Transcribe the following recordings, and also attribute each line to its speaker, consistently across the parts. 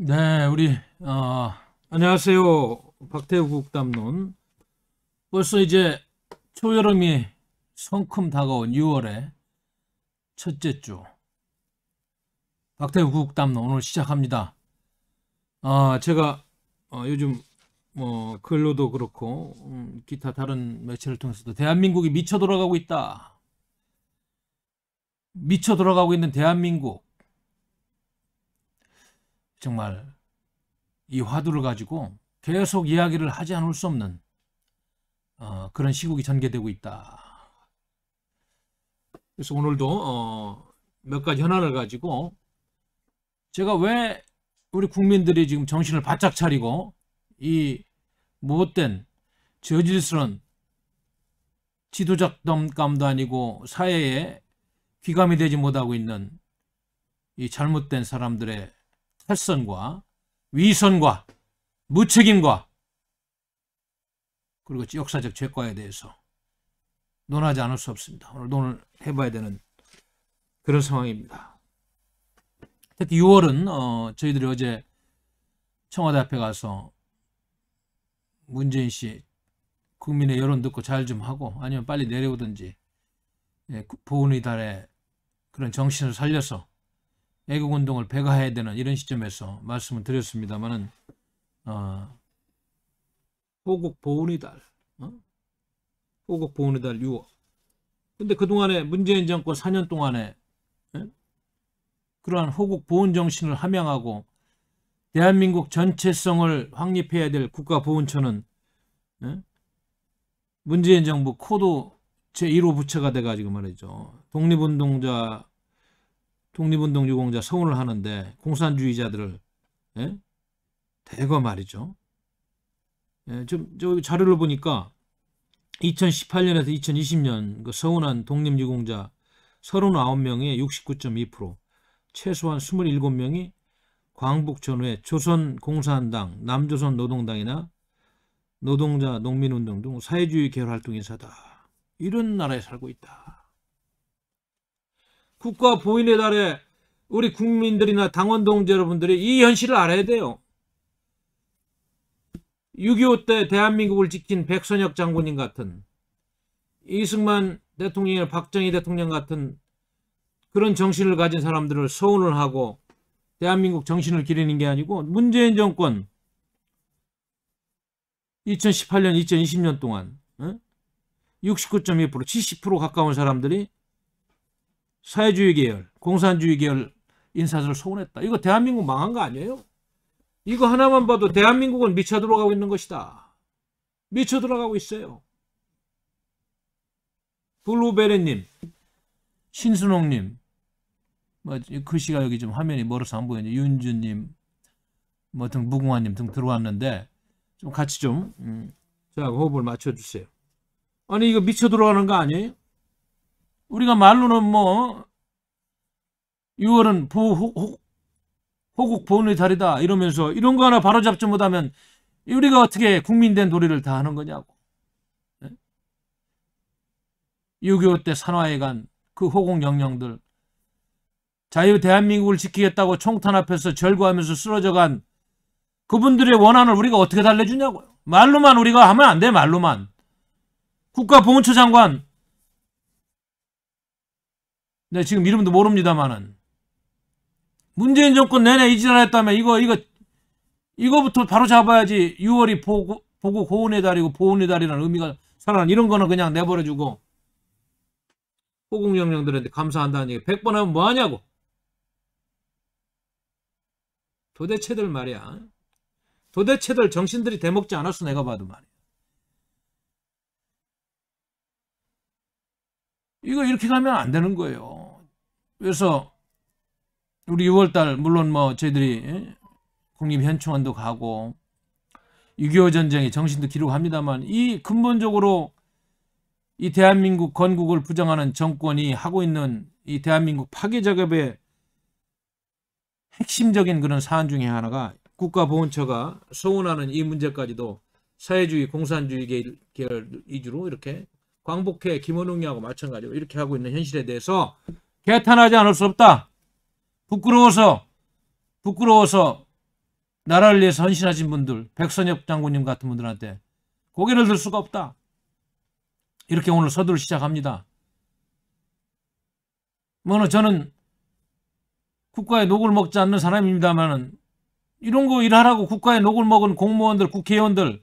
Speaker 1: 네, 우리 어, 안녕하세요. 박태우 국담론. 벌써 이제 초여름이 성큼 다가온 6월의 첫째 주 박태우 국담론 오늘 시작합니다. 아, 제가 어, 요즘 뭐 글로도 그렇고 음, 기타 다른 매체를 통해서도 대한민국이 미쳐 돌아가고 있다. 미쳐 돌아가고 있는 대한민국 정말 이 화두를 가지고 계속 이야기를 하지 않을 수 없는 어, 그런 시국이 전개되고 있다. 그래서 오늘도 어, 몇 가지 현안을 가지고 제가 왜 우리 국민들이 지금 정신을 바짝 차리고 이 못된 저질스런 지도적담감도 아니고 사회에 귀감이 되지 못하고 있는 이 잘못된 사람들의 탈선과 위선과 무책임과 그리고 역사적 죄과에 대해서 논하지 않을 수 없습니다. 오늘 논을 해봐야 되는 그런 상황입니다. 특히 6월은 어, 저희들이 어제 청와대 앞에 가서 문재인 씨 국민의 여론 듣고 잘 좀 하고 아니면 빨리 내려오든지 예, 보훈의 달에 그런 정신을 살려서 애국운동을 배가해야 되는 이런 시점에서 말씀을 드렸습니다만은 어, 호국 보훈의 달, 어? 호국 보훈의 달 6월. 근데 그동안에 문재인 정권 4년 동안에 예? 그러한 호국 보훈 정신을 함양하고 대한민국 전체성을 확립해야 될 국가보훈처는 예? 문재인 정부 코도 제1호 부처가 돼가지고 말이죠. 독립운동자 독립운동 유공자 서운을 하는데 공산주의자들을 예? 대거 말이죠. 예, 좀, 저 자료를 보니까 2018년에서 2020년 그 서운한 독립유공자 39명의 69.2% 최소한 27명이 광복 전후에 조선공산당, 남조선노동당이나 노동자 농민운동 등 사회주의 계열 활동 인사다. 이런 나라에 살고 있다. 국가 보인의 달에 우리 국민들이나 당원 동지 여러분들이 이 현실을 알아야 돼요. 6.25 때 대한민국을 지킨 백선혁 장군님 같은 이승만 대통령이나 박정희 대통령 같은 그런 정신을 가진 사람들을 서운을 하고 대한민국 정신을 기리는 게 아니고 문재인 정권 2018년, 2020년 동안 69.2%, 70% 가까운 사람들이 사회주의 계열, 공산주의 계열 인사들 을 소원했다. 이거 대한민국 망한 거 아니에요? 이거 하나만 봐도 대한민국은 미쳐 들어가고 있는 것이다. 미쳐 들어가고 있어요. 블루베리님, 신순옥님, 뭐 글씨가 그 여기 좀 화면이 멀어서 안 보이는데 윤주님, 뭐 등 무궁화님 등 들어왔는데 좀 같이 좀 음, 저하고 호흡을 맞춰주세요. 아니 이거 미쳐 들어가는 거 아니에요? 우리가 말로는 뭐 6월은 부, 호국 보훈의 달이다 이러면서 이런 거 하나 바로잡지 못하면 우리가 어떻게 국민된 도리를 다 하는 거냐고. 6.25 때 산화에 간 그 호국 영령들 자유 대한민국을 지키겠다고 총탄 앞에서 절구하면서 쓰러져 간 그분들의 원한을 우리가 어떻게 달래주냐고요. 말로만 우리가 하면 안 돼, 말로만. 국가보훈처 장관 네, 지금 이름도 모릅니다만은. 문재인 정권 내내 이 지랄했다면 이거, 이거, 이거부터 바로 잡아야지 6월이 보고, 보고 고운의 달이고 보온의 달이라는 의미가 살아난 이런 거는 그냥 내버려주고 호국영령들한테 감사한다는 얘기 100번 하면 뭐하냐고. 도대체들 말이야. 도대체들 정신들이 대먹지 않았어 내가 봐도 말이야. 이거 이렇게 가면 안 되는 거예요. 그래서 우리 6월달 물론 뭐 저희들이 예, 국립현충원도 가고 6.25 전쟁의 정신도 기록합니다만 이 근본적으로 이 대한민국 건국을 부정하는 정권이 하고 있는 이 대한민국 파괴 작업의 핵심적인 그런 사안 중에 하나가 국가보훈처가 소원하는 이 문제까지도 사회주의 공산주의 계열 위주로 이렇게 광복회 김원웅이하고 마찬가지로 이렇게 하고 있는 현실에 대해서 개탄하지 않을 수 없다. 부끄러워서 부끄러워서 나라를 위해서 헌신하신 분들 백선엽 장군님 같은 분들한테 고개를 들 수가 없다. 이렇게 오늘 서두를 시작합니다. 뭐 저는 국가의 녹을 먹지 않는 사람입니다만 이런 거 일하라고 국가의 녹을 먹은 공무원들, 국회의원들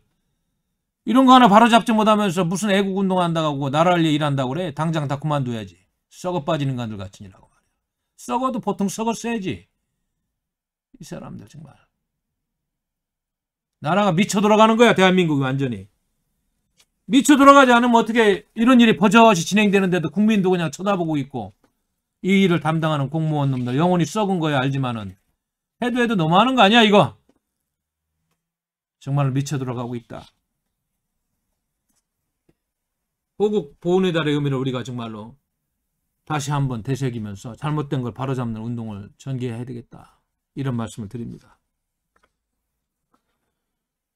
Speaker 1: 이런 거 하나 바로잡지 못하면서 무슨 애국운동한다고 하고 나라를 위해 일한다고 그래? 당장 다 그만둬야지. 썩어 빠지는간들 같으니라고 말이야. 썩어도 보통 썩었어야지. 이 사람들 정말. 나라가 미쳐 돌아가는 거야 대한민국이 완전히. 미쳐 돌아가지 않으면 어떻게 이런 일이 버젓이 진행되는데도 국민도 그냥 쳐다보고 있고 이 일을 담당하는 공무원 놈들 영혼이 썩은 거야 알지만은 해도 해도 너무하는 거 아니야 이거 정말 미쳐 들어가고 있다 호국 보훈의 달의 의미를 우리가 정말로 다시 한 번 되새기면서 잘못된 걸 바로잡는 운동을 전개해야 되겠다. 이런 말씀을 드립니다.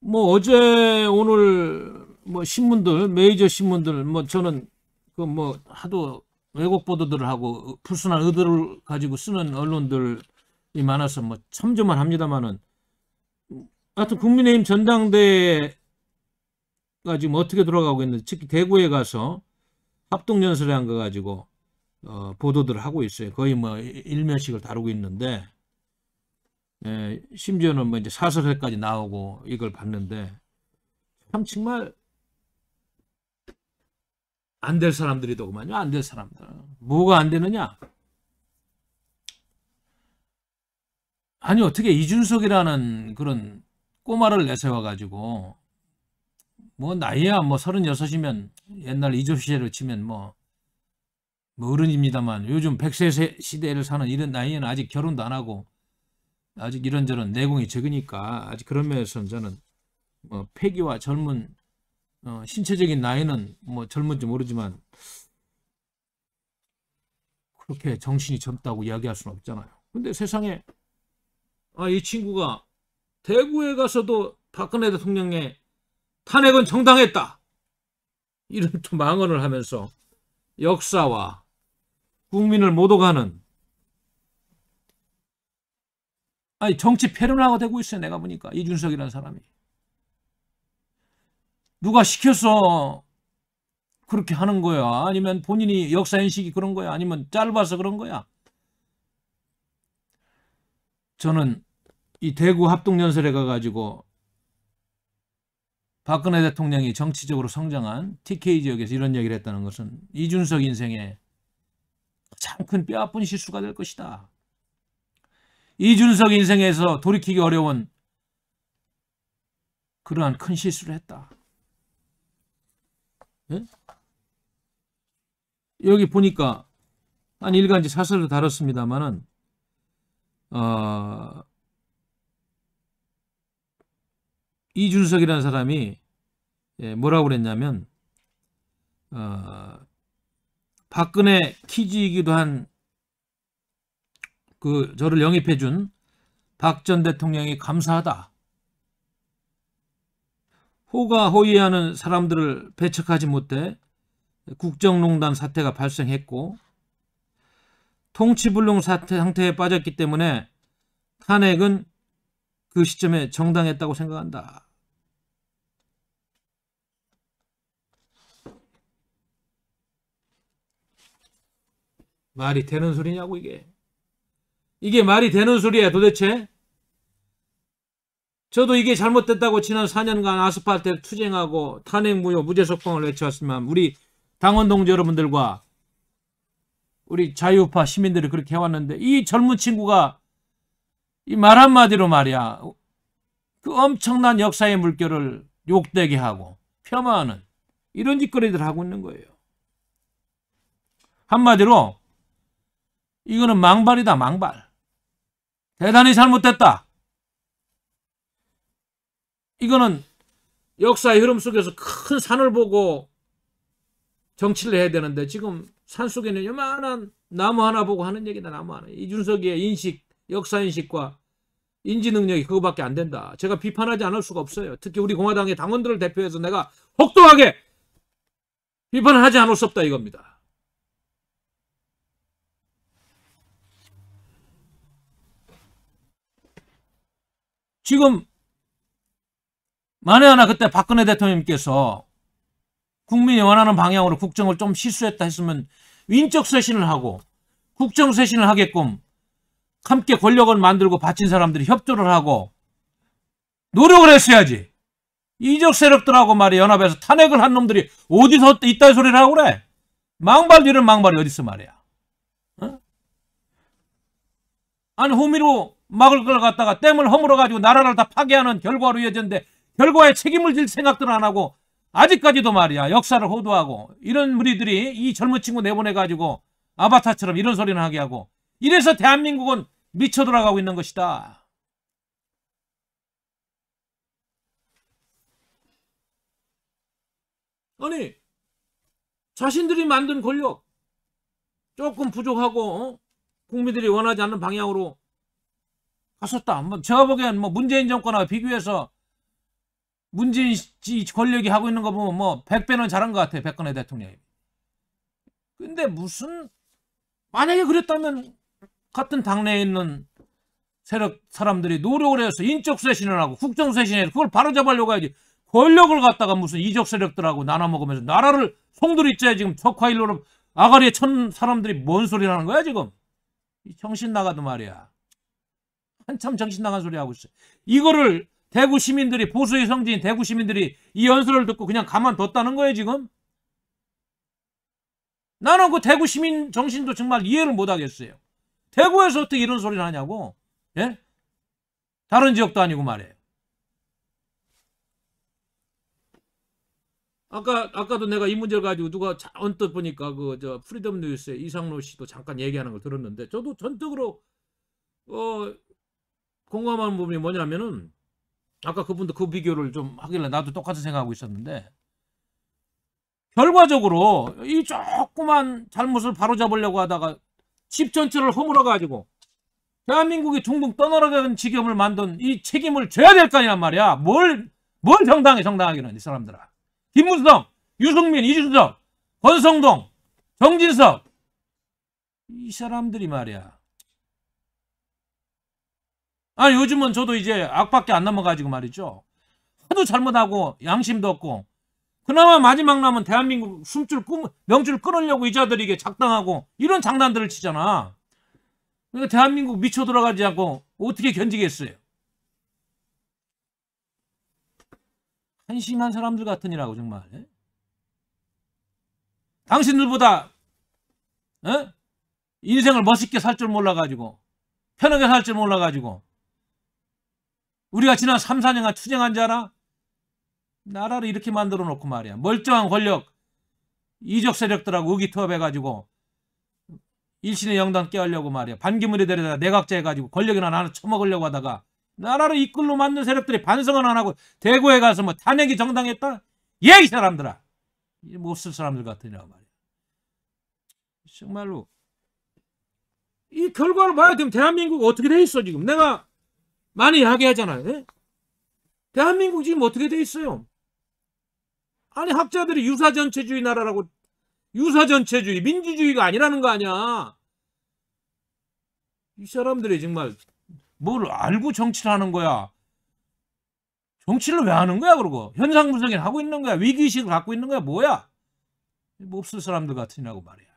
Speaker 1: 뭐 어제 오늘 뭐 신문들 메이저 신문들 뭐 저는 그 뭐 하도 외국 보도들을 하고 불순한 의도를 가지고 쓰는 언론들이 많아서 뭐 참조만 합니다만은 하여튼 국민의힘 전당대회가 지금 어떻게 돌아가고 있는지 특히 대구에 가서 합동연설을 한 거 가지고 어, 보도들을 하고 있어요. 거의 뭐 일면식을 다루고 있는데 예, 심지어는 뭐 이제 사설회까지 나오고 이걸 봤는데 참 정말 안 될 사람들이더구만요. 안 될 사람들. 뭐가 안 되느냐? 아니 어떻게 이준석이라는 그런 꼬마를 내세워 가지고 뭐 나이야 뭐3 6이면 옛날 이조 시대로 치면 뭐뭐 어른입니다만 요즘 100세 시대를 사는 이런 나이에는 아직 결혼도 안 하고 아직 이런저런 내공이 적으니까 아직 그런 면에서는 저는 뭐 폐기와 젊은 어, 신체적인 나이는 뭐 젊은지 모르지만 그렇게 정신이 젊다고 이야기할 수는 없잖아요. 근데 세상에 아, 이 친구가 대구에 가서도 박근혜 대통령의 탄핵은 정당했다. 이런 또 망언을 하면서 역사와 국민을 모독하는 아니 정치 패륜화가 되고 있어요. 내가 보니까 이준석이라는 사람이 누가 시켜서 그렇게 하는 거야? 아니면 본인이 역사 인식이 그런 거야? 아니면 짧아서 그런 거야? 저는 이 대구 합동연설에 가가지고 박근혜 대통령이 정치적으로 성장한 TK 지역에서 이런 얘기를 했다는 것은 이준석 인생에 참큰 뼈아픈 실수가 될 것이다. 이준석 인생에서 돌이키기 어려운 그러한 큰 실수를 했다. 예? 여기 보니까 한 일간지 사설로 다뤘습니다만은 어, 이준석이라는 사람이 예, 뭐라고 그랬냐면 어, 박근혜 키즈이기도 한 그 저를 영입해 준박 전 대통령이 감사하다. 호가 호의하는 사람들을 배척하지 못해 국정농단 사태가 발생했고 통치불능 사태 상태에 빠졌기 때문에 탄핵은 그 시점에 정당했다고 생각한다. 말이 되는 소리냐고 이게. 이게 말이 되는 소리야 도대체? 저도 이게 잘못됐다고 지난 4년간 아스팔트를 투쟁하고 탄핵무효 무죄석방을 외쳐왔지만 우리 당원 동지 여러분들과 우리 자유파 시민들이 그렇게 해왔는데 이 젊은 친구가 이 말 한마디로 말이야 그 엄청난 역사의 물결을 욕되게 하고 폄하하는 이런 짓거리들 하고 있는 거예요. 한마디로 이거는 망발이다 망발. 대단히 잘못됐다. 이거는 역사의 흐름 속에서 큰 산을 보고 정치를 해야 되는데 지금 산 속에는 요만한 나무 하나 보고 하는 얘기다 나무 하나. 이준석의 인식, 역사 인식과 인지 능력이 그거밖에 안 된다. 제가 비판하지 않을 수가 없어요. 특히 우리 공화당의 당원들을 대표해서 내가 혹독하게 비판을 하지 않을 수 없다 이겁니다. 지금 만에 하나 그때 박근혜 대통령께서 국민이 원하는 방향으로 국정을 좀 실수했다 했으면 인적 쇄신을 하고 국정 쇄신을 하게끔 함께 권력을 만들고 바친 사람들이 협조를 하고 노력을 했어야지. 이적 세력들하고 말이야 연합해서 탄핵을 한 놈들이 어디서 있다위 소리를 하고 그래. 망발 뒤런 망발이 어딨어 말이야. 어? 아니 호미로 막을 걸 갖다가 댐을 허물어 가지고 나라를 다 파괴하는 결과로 이어졌는데 결과에 책임을 질 생각들 안 하고 아직까지도 말이야 역사를 호도하고 이런 무리들이 이 젊은 친구 내보내 가지고 아바타처럼 이런 소리를 하게 하고 이래서 대한민국은 미쳐 돌아가고 있는 것이다. 아니 자신들이 만든 권력 조금 부족하고 어? 국민들이 원하지 않는 방향으로 갔었다. 뭐 제가 보기엔 뭐 문재인 정권하고 비교해서 문재인 권력이 하고 있는 거 보면 뭐 100배는 잘한 것 같아요. 백건혜 대통령이. 근데 무슨 만약에 그랬다면 같은 당내에 있는 세력 사람들이 노력을 해서 인적 쇄신을 하고 국정 쇄신을 해서 그걸 바로잡으려고 해야지 권력을 갖다가 무슨 이적 세력들하고 나눠 먹으면서 나라를 송두리째 지금 적화일로로 아가리에 천 사람들이 뭔소리라는 거야 지금 이 정신 나가도 말이야 한참 정신 나간 소리 하고 있어. 요 이거를 대구 시민들이 보수의 성지인 대구 시민들이 이 연설을 듣고 그냥 가만 뒀다는 거예요 지금. 나는 그 대구 시민 정신도 정말 이해를 못 하겠어요. 대구에서 어떻게 이런 소리를 하냐고. 예? 다른 지역도 아니고 말이에요. 아까 아까도 내가 이 문제를 가지고 누가 자, 언뜻 보니까 그 저 프리덤 뉴스에 이상로 씨도 잠깐 얘기하는 걸 들었는데 저도 전적으로 어 공감하는 부분이 뭐냐면은 아까 그분도 그 비교를 좀 하길래 나도 똑같은 생각하고 있었는데 결과적으로 이 조그만 잘못을 바로잡으려고 하다가 집 전체를 허물어 가지고 대한민국이 둥둥 떠나가는 지경을 만든 이 책임을 져야 될 거 아니란 말이야. 뭘, 뭘 정당해, 정당하기는, 이 사람들아. 김문성, 유승민, 이준석, 권성동, 정진석. 이 사람들이 말이야. 아니 요즘은 저도 이제 악밖에 안 넘어가지고 말이죠. 하도 잘못하고 양심도 없고 그나마 마지막 남은 대한민국 숨줄 꾸, 명줄 끊으려고 이자들에게 작당하고 이런 장난들을 치잖아. 그러니까 대한민국 미쳐 돌아가지 않고 어떻게 견디겠어요? 한심한 사람들 같으니라고 정말. 예? 당신들보다 에? 예? 인생을 멋있게 살 줄 몰라가지고 편하게 살 줄 몰라가지고 우리가 지난 3, 4년간 투쟁한 자나 나라를 이렇게 만들어 놓고 말이야. 멀쩡한 권력, 이적 세력들하고 의기투합해가지고 일신의 영당 깨하려고 말이야. 반기문에 데려다 내각제 해가지고 권력이나 나눠 처먹으려고 하다가 나라를 이끌로 만든 세력들이 반성은 안 하고 대구에 가서 뭐 탄핵이 정당했다? 예, 이 사람들아! 못 쓸 사람들 같으냐 말이야. 정말로 이 결과를 봐야 되면 대한민국 어떻게 돼 있어 지금 내가 많이 하게 하잖아요 네? 대한민국 지금 어떻게 돼 있어요? 아니 학자들이 유사전체주의 나라라고 유사전체주의 민주주의가 아니라는 거 아니야. 이 사람들이 정말 뭘 알고 정치를 하는 거야. 정치를 왜 하는 거야 그러고 현상 분석을 하고 있는 거야 위기의식을 갖고 있는 거야 뭐야 몹쓸 사람들 같으냐고 말이야.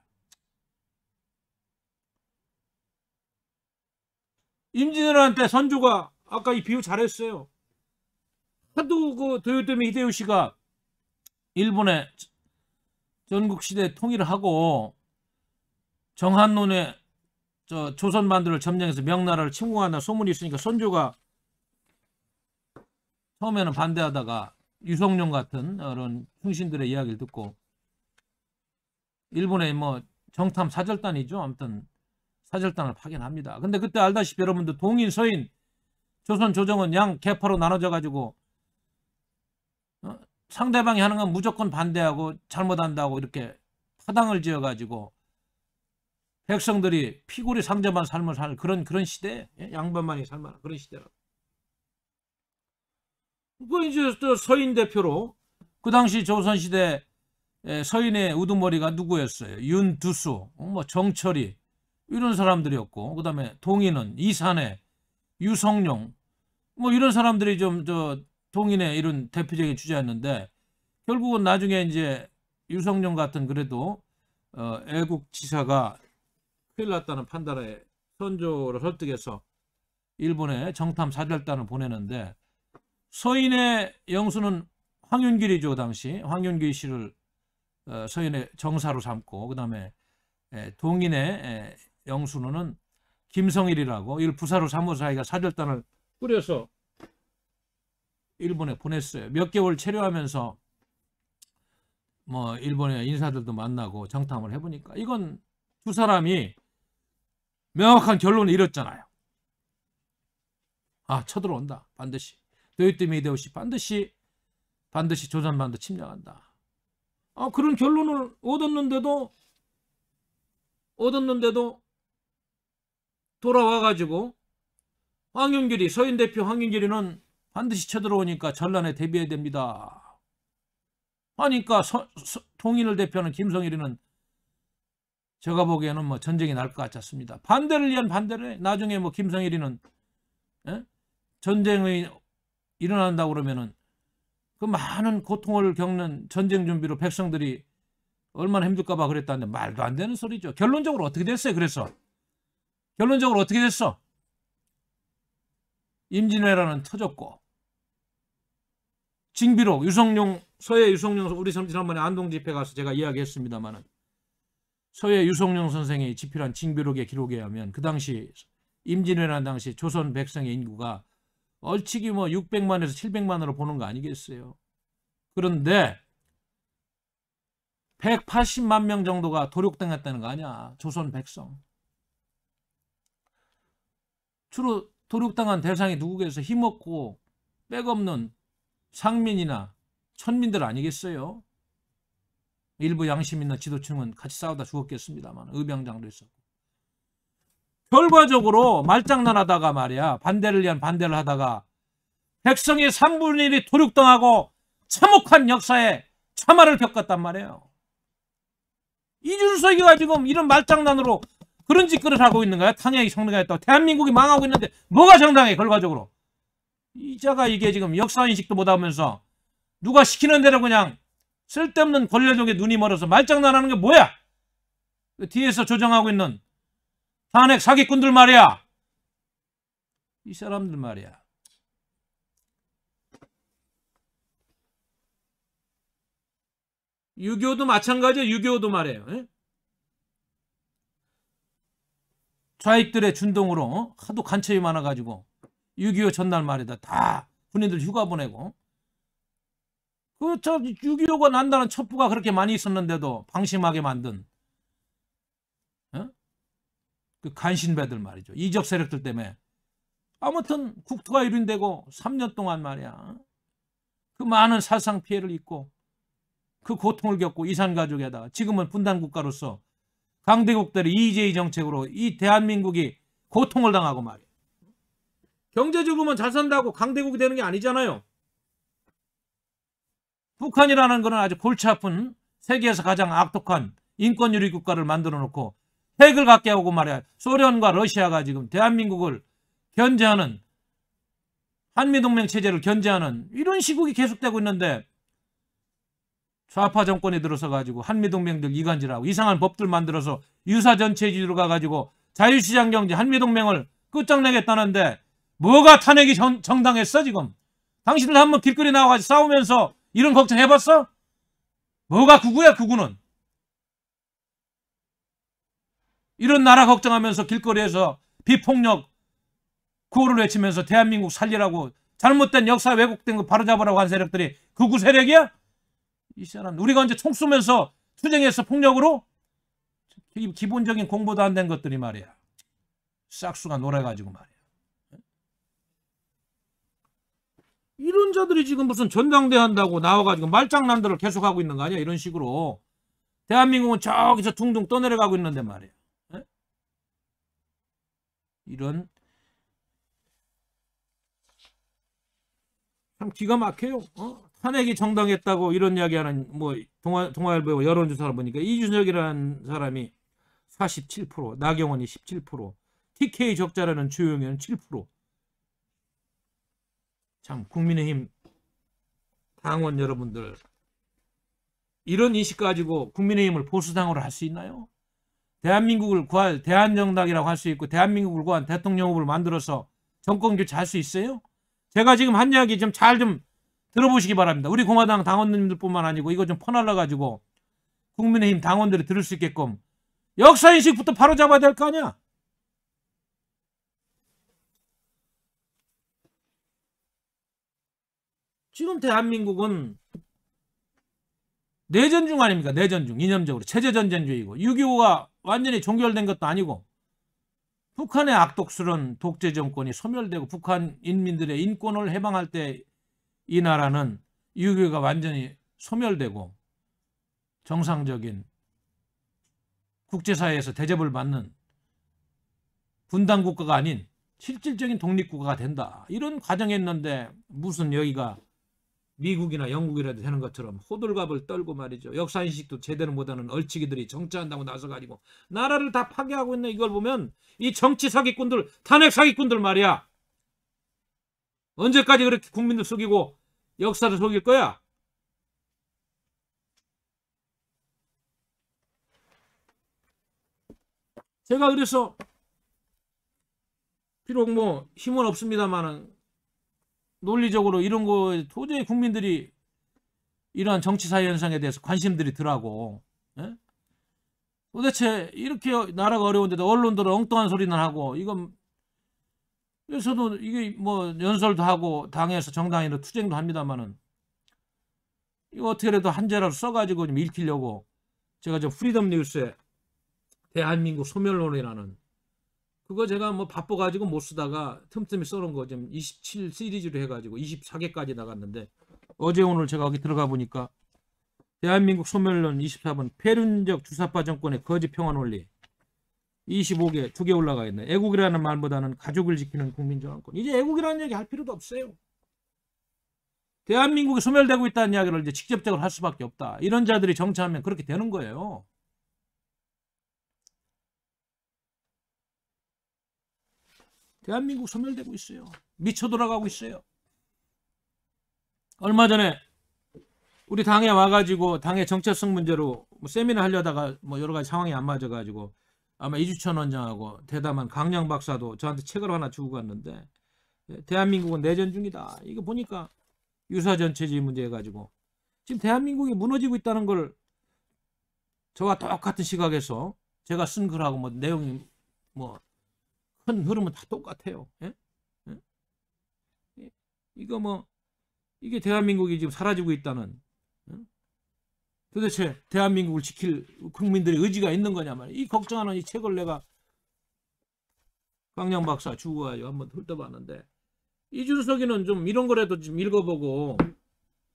Speaker 1: 임진왜란때 선조가 아까 이 비유 잘했어요. 하도 그 도요토미 히데요시가 일본의 전국시대 통일을 하고 정한론의 저 조선 반도를 점령해서 명나라를 침공하는 소문이 있으니까 선조가 처음에는 반대하다가 유성룡 같은 그런 충신들의 이야기를 듣고 일본의 뭐 정탐 사절단이죠. 아무튼 사절단을 파견합니다. 근데 그때 알다시피 여러분들 동인, 서인, 조선, 조정은 양 개파로 나눠져 가지고 어? 상대방이 하는 건 무조건 반대하고 잘못한다고 이렇게 파당을 지어 가지고 백성들이 피골이 상자만 삶을 살 그런 그런 시대 예? 양반만이 살만한 그런 시대라. 그 이제 또 서인 대표로 그 당시 조선 시대 서인의 우두머리가 누구였어요? 윤두수, 어, 뭐 정철이, 이런 사람들이었고 그다음에 동인은 이산해 유성룡 뭐 이런 사람들이 좀 저 동인의 이런 대표적인 주자였는데 결국은 나중에 이제 유성룡 같은 그래도 어, 애국지사가 큰일 났다는 판단에 선조를 설득해서 일본에 정탐 사절단을 보내는데 서인의 영수는 황윤길이죠 그 당시 황윤길 씨를 어, 서인의 정사로 삼고 그 다음에 동인의 영순우는 김성일이라고 일부사로 사무사이가 사절단을 꾸려서 일본에 보냈어요. 몇 개월 체류하면서 뭐 일본의 인사들도 만나고 정탐을 해보니까 이건 두 사람이 명확한 결론을 잃었잖아요아 쳐들어온다 반드시 도요토미 히데오시 반드시 반드시 조선반도 침략한다. 아 그런 결론을 얻었는데도 얻었는데도 돌아와가지고 황윤길이 서인 대표 황윤길이는 반드시 쳐들어오니까 전란에 대비해야 됩니다. 하니까 서, 서, 통일을 대표하는 김성일이는 제가 보기에는 뭐 전쟁이 날 것 같지 않습니다. 반대를 위한 반대를 해. 나중에 뭐 김성일이는 에? 예? 전쟁이 일어난다 그러면은 그 많은 고통을 겪는 전쟁 준비로 백성들이 얼마나 힘들까 봐 그랬다는데 말도 안 되는 소리죠. 결론적으로 어떻게 됐어요? 그래서 결론적으로 어떻게 됐어? 임진왜란은 터졌고 징비록 유성룡 서해 유성룡 우리 지난번에 안동 집회 가서 제가 이야기했습니다마는 서해 유성룡 선생이 집필한 징비록의 기록에 하면 그 당시 임진왜란 당시 조선 백성의 인구가 얼치기 뭐 600만에서 700만으로 보는 거 아니겠어요. 그런데 180만 명 정도가 도륙당했다는 거 아니야. 조선 백성. 주로 도륙당한 대상이 누구겠어? 힘없고 백없는 상민이나 천민들 아니겠어요? 일부 양심 있는 지도층은 같이 싸우다 죽었겠습니다만 의병장도 있었고 결과적으로 말장난하다가 말이야 반대를 위한 반대를 하다가 백성의 3분의 1이 도륙당하고 참혹한 역사에 참화를 겪었단 말이에요. 이준석이가 지금 이런 말장난으로 그런 짓거리를 하고 있는 거야. 당연히 정당했다. 대한민국이 망하고 있는데 뭐가 정당해 결과적으로. 이자가 이게 지금 역사인식도 못하면서 누가 시키는 대로 그냥 쓸데없는 권력에 눈이 멀어서 말장난하는 게 뭐야? 그 뒤에서 조정하고 있는 탄핵 사기꾼들 말이야. 이 사람들 말이야. 유교도 마찬가지야. 유교도 말이에요. 에? 예? 좌익들의 준동으로 어? 하도 간첩이 많아가지고 6.25 전날 말이다 다 군인들 휴가 보내고 그저 6.25가 난다는 첩부가 그렇게 많이 있었는데도 방심하게 만든 어? 그 간신배들 말이죠 이적 세력들 때문에 아무튼 국토가 유린되고 3년 동안 말이야 그 많은 사상 피해를 입고 그 고통을 겪고 이산 가족에다가 지금은 분단 국가로서 강대국들의 e 의 정책으로 이 대한민국이 고통을 당하고 말이에요. 경제적으로만 잘 산다고 강대국이 되는 게 아니잖아요. 북한이라는 것은 아주 골치 아픈 세계에서 가장 악독한 인권유리 국가를 만들어 놓고 핵을 갖게 하고 말이야. 소련과 러시아가 지금 대한민국을 견제하는 한미동맹 체제를 견제하는 이런 시국이 계속되고 있는데 좌파 정권이 들어서 가지고 한미동맹들 이간질하고 이상한 법들 만들어서 유사 전체 주의로 가가지고 자유시장 경제 한미동맹을 끝장내겠다는데 뭐가 탄핵이 정, 정당했어 지금? 당신들 한번 길거리 나와가지고 싸우면서 이런 걱정 해봤어? 뭐가 구구야 구구는? 이런 나라 걱정하면서 길거리에서 비폭력 구호를 외치면서 대한민국 살리라고 잘못된 역사 왜곡된 거 바로잡으라고 한 세력들이 구구 세력이야? 이 사람 우리가 언제 총 쏘면서 투쟁해서 폭력으로 기본적인 공부도 안 된 것들이 말이야. 싹수가 놀아가지고 말이야. 이런 자들이 지금 무슨 전당대 한다고 나와가지고 말장난들을 계속하고 있는 거 아니야? 이런 식으로. 대한민국은 저기서 둥둥 떠내려가고 있는데 말이야. 예? 이런 참 기가 막혀요. 어? 탄핵이 정당했다고 이런 이야기하는 뭐 동아, 동아일보 여론조사를 보니까 이준혁이라는 사람이 47%, 나경원이 17%, TK 적자라는 주영이는 7%. 참 국민의힘 당원 여러분들 이런 인식 가지고 국민의힘을 보수당으로 할 수 있나요? 대한민국을 구할 대한정당이라고 할 수 있고 대한민국을 구한 대통령 후보를 만들어서 정권 교체할 수 있어요? 제가 지금 한 이야기 좀 잘좀 들어보시기 바랍니다. 우리 공화당 당원님들뿐만 아니고 이거 좀 퍼날라 가지고 국민의힘 당원들이 들을 수 있게끔 역사인식부터 바로 잡아야 될 거 아니야. 지금 대한민국은 내전 중 아닙니까? 내전 중 이념적으로 체제전쟁주의고 6.25가 완전히 종결된 것도 아니고 북한의 악독스런 독재 정권이 소멸되고 북한 인민들의 인권을 해방할 때이 나라는 유교가 완전히 소멸되고 정상적인 국제사회에서 대접을 받는 분단 국가가 아닌 실질적인 독립국가가 된다. 이런 과정이었는데 무슨 여기가 미국이나 영국이라도 되는 것처럼 호들갑을 떨고 말이죠. 역사인식도 제대로 못하는 얼치기들이 정치한다고 나서가지고 나라를 다 파괴하고 있는 이걸 보면 이 정치 사기꾼들, 탄핵 사기꾼들 말이야. 언제까지 그렇게 국민들 속이고 역사를 속일 거야? 제가 그래서 비록 뭐 힘은 없습니다만 논리적으로 이런 거 도저히 국민들이 이러한 정치사회 현상에 대해서 관심들이 들하고 예? 도대체 이렇게 나라가 어려운데도 언론들은 엉뚱한 소리나 하고 이건 그래서도 이게 뭐 연설도 하고 당에서 정당에도 투쟁도 합니다만은 이거 어떻게라도 한자라도 써가지고 좀 읽히려고 제가 저 프리덤 뉴스에 대한민국 소멸론이라는 그거 제가 뭐 바빠가지고 못 쓰다가 틈틈이 써놓은 거 지금 27 시리즈로 해가지고 24개까지 나갔는데 어제 오늘 제가 거기 들어가 보니까 대한민국 소멸론 24번 폐륜적 주사파 정권의 거짓 평화 논리 25개, 두개 올라가 있네. 애국이라는 말보다는 가족을 지키는 국민 저항권. 이제 애국이라는 얘기 할 필요도 없어요. 대한민국이 소멸되고 있다는 이야기를 이제 직접적으로 할 수밖에 없다. 이런 자들이 정치하면 그렇게 되는 거예요. 대한민국 소멸되고 있어요. 미쳐 돌아가고 있어요. 얼마 전에 우리 당에 와가지고 당의 정체성 문제로 뭐 세미나 하려다가 뭐 여러 가지 상황이 안 맞아가지고 아마 이주천 원장하고 대담한 강양 박사도 저한테 책을 하나 주고 갔는데 예, 대한민국은 내전 중이다. 이거 보니까 유사 전체주 문제 가지고 지금 대한민국이 무너지고 있다는 걸 저와 똑같은 시각에서 제가 쓴 글하고 뭐 내용이 뭐 큰 흐름은 다 똑같아요. 예? 예? 예? 이거 뭐 이게 대한민국이 지금 사라지고 있다는 도대체 대한민국을 지킬 국민들의 의지가 있는 거냐 말이야. 이 걱정하는 이 책을 내가 강양 박사 주고가요 한번 훑어봤는데 이준석이는 좀 이런 거라도 좀 읽어보고